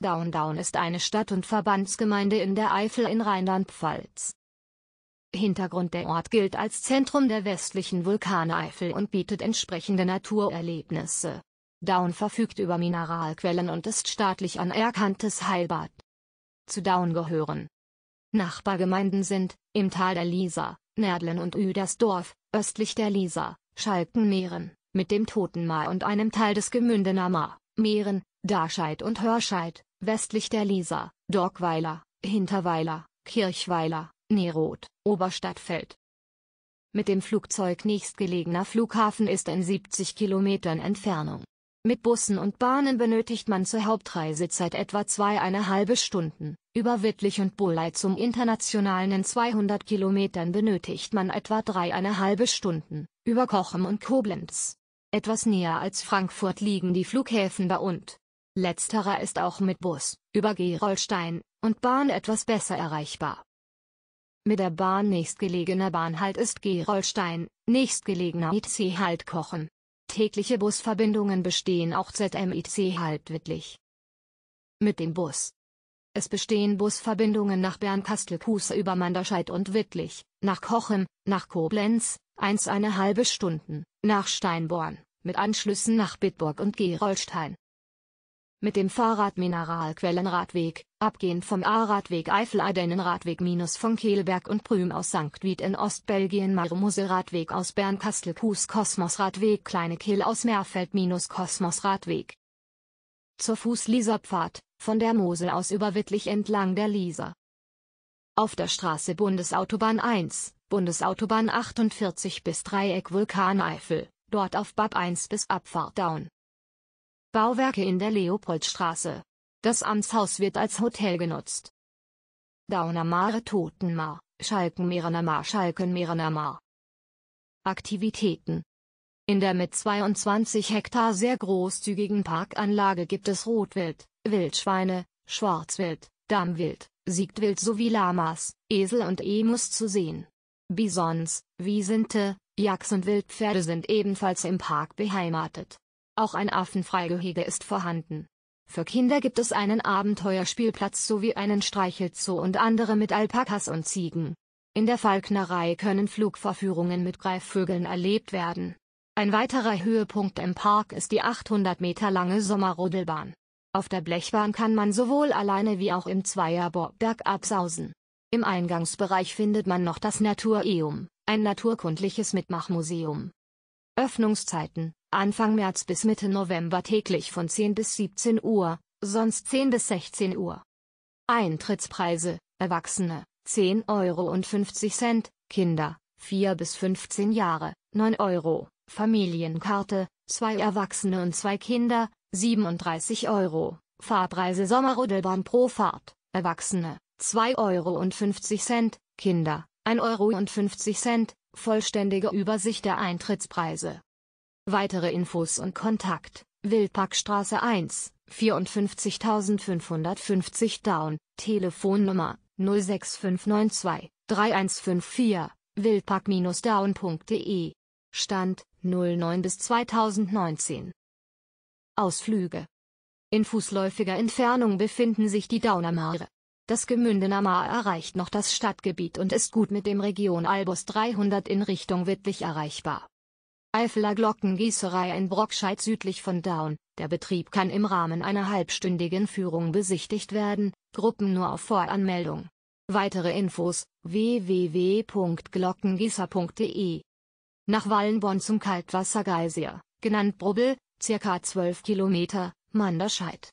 Daundown ist eine Stadt und Verbandsgemeinde in der Eifel in Rheinland-Pfalz. Hintergrund Der Ort gilt als Zentrum der westlichen Vulkaneifel und bietet entsprechende Naturerlebnisse. Daun verfügt über Mineralquellen und ist staatlich anerkanntes Heilbad. Zu Daun gehören Nachbargemeinden sind, im Tal der Lisa, Nerdlen und Üdersdorf, östlich der Lisa, Schalkenmeeren, mit dem Totenmar und einem Teil des Gemündener Maar, Meeren, Darscheid und Hörscheid, Westlich der Lieser, Dorkweiler, Hinterweiler, Kirchweiler, Neroth, Oberstadtfeld. Mit dem Flugzeug nächstgelegener Flughafen ist in 70 Kilometern Entfernung. Mit Bussen und Bahnen benötigt man zur Hauptreisezeit etwa zweieinhalb Stunden, über Wittlich und Bulei zum internationalen in 200 Kilometern benötigt man etwa dreieinhalb Stunden, über Kochem und Koblenz. Etwas näher als Frankfurt liegen die Flughäfen bei und Letzterer ist auch mit Bus, über Gerolstein und Bahn etwas besser erreichbar. Mit der Bahn nächstgelegener Bahnhalt ist Gerolstein, nächstgelegener IC-Halt Kochen. Tägliche Busverbindungen bestehen auch ZMIC-Halt Wittlich. Mit dem Bus. Es bestehen Busverbindungen nach Bernkastel-Kues über Manderscheid und Wittlich, nach Kochen, nach Koblenz, eins eine halbe Stunden, nach Steinborn, mit Anschlüssen nach Bitburg und Gerolstein. Mit dem Fahrradmineralquellenradweg, abgehend vom A-Radweg adennenradweg minus von Kehlberg und Prüm aus St. Wied in Ostbelgien Marmosel-Radweg aus Bern Kastel Kues Kosmos-Radweg Kleine Kehl aus Meerfeld minus Kosmos-Radweg. Zur Fuß-Lieser-Pfad, von der Mosel aus über Wittlich entlang der Lieser. Auf der Straße Bundesautobahn 1, Bundesautobahn 48 bis Dreieck Vulkaneifel, dort auf Bab 1 bis Abfahrt Down. Bauwerke in der Leopoldstraße. Das Amtshaus wird als Hotel genutzt. Daunamare Totenmar, Schalkenmeerenamar Schalkenmeerenamar. Aktivitäten In der mit 22 Hektar sehr großzügigen Parkanlage gibt es Rotwild, Wildschweine, Schwarzwild, Dammwild, Siegtwild sowie Lamas, Esel und Emus zu sehen. Bisons, Wiesente, Yaks und Wildpferde sind ebenfalls im Park beheimatet. Auch ein Affenfreigehege ist vorhanden. Für Kinder gibt es einen Abenteuerspielplatz sowie einen Streichelzoo und andere mit Alpakas und Ziegen. In der Falknerei können Flugverführungen mit Greifvögeln erlebt werden. Ein weiterer Höhepunkt im Park ist die 800 Meter lange Sommerrodelbahn. Auf der Blechbahn kann man sowohl alleine wie auch im Zweierbob bergab sausen. Im Eingangsbereich findet man noch das Natureum, ein naturkundliches Mitmachmuseum. Öffnungszeiten Anfang März bis Mitte November täglich von 10 bis 17 Uhr, sonst 10 bis 16 Uhr. Eintrittspreise, Erwachsene, 10 Euro und 50 Cent, Kinder, 4 bis 15 Jahre, 9 Euro, Familienkarte, 2 Erwachsene und 2 Kinder, 37 Euro, Fahrpreise Sommerrodelbahn pro Fahrt, Erwachsene, 2 Euro und 50 Cent, Kinder, 1 Euro und 50 Cent, vollständige Übersicht der Eintrittspreise. Weitere Infos und Kontakt, Wilpackstraße 1, 54550 Down, Telefonnummer 06592 3154, wilpack-down.de. Stand 09 bis 2019. Ausflüge. In fußläufiger Entfernung befinden sich die Dauner Mare. Das Gemündener Maar erreicht noch das Stadtgebiet und ist gut mit dem Region Albus 300 in Richtung Wittlich erreichbar. Eifeler Glockengießerei in Brockscheid südlich von Daun. Der Betrieb kann im Rahmen einer halbstündigen Führung besichtigt werden, Gruppen nur auf Voranmeldung. Weitere Infos www.glockengießer.de Nach Wallenborn zum Kaltwasser Kaltwassergeysir, genannt Brubbel, ca. 12 Kilometer, Manderscheid.